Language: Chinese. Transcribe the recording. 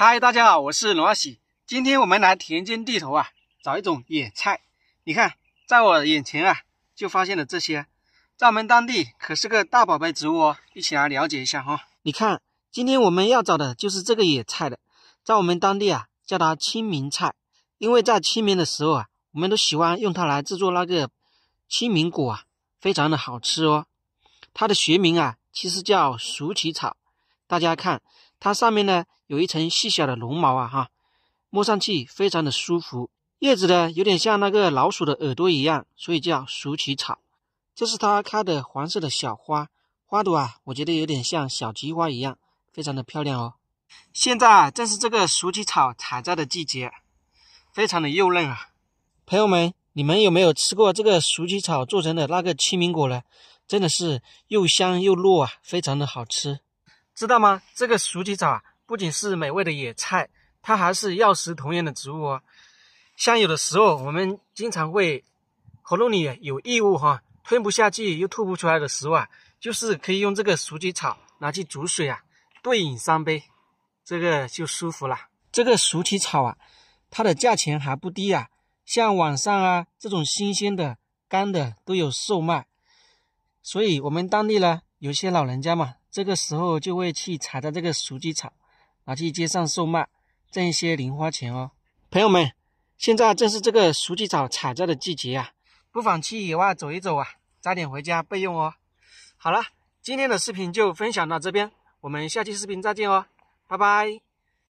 嗨，大家好，我是龙二喜。今天我们来田间地头啊，找一种野菜。你看，在我眼前啊，就发现了这些。在我们当地可是个大宝贝植物哦，一起来了解一下哈。你看，今天我们要找的就是这个野菜的，在我们当地啊叫它清明菜，因为在清明的时候啊，我们都喜欢用它来制作那个清明果啊，非常的好吃哦。它的学名啊，其实叫鼠起草。大家看。它上面呢有一层细小的绒毛啊，哈，摸上去非常的舒服。叶子呢有点像那个老鼠的耳朵一样，所以叫鼠曲草。这是它开的黄色的小花，花朵啊，我觉得有点像小菊花一样，非常的漂亮哦。现在正是这个鼠曲草采摘的季节，非常的幼嫩啊。朋友们，你们有没有吃过这个鼠曲草做成的那个清明果呢？真的是又香又糯啊，非常的好吃。知道吗？这个鼠蹄草啊，不仅是美味的野菜，它还是药食同源的植物哦。像有的时候我们经常会喉咙里有异物哈，吞不下去又吐不出来的食物啊，就是可以用这个鼠蹄草拿去煮水啊，对饮三杯，这个就舒服了。这个鼠蹄草啊，它的价钱还不低啊，像网上啊这种新鲜的、干的都有售卖，所以我们当地呢。有些老人家嘛，这个时候就会去采摘这个熟鸡草，拿去街上售卖，挣一些零花钱哦。朋友们，现在正是这个熟鸡草采摘的季节啊，不妨去野外走一走啊，摘点回家备用哦。好了，今天的视频就分享到这边，我们下期视频再见哦，拜拜。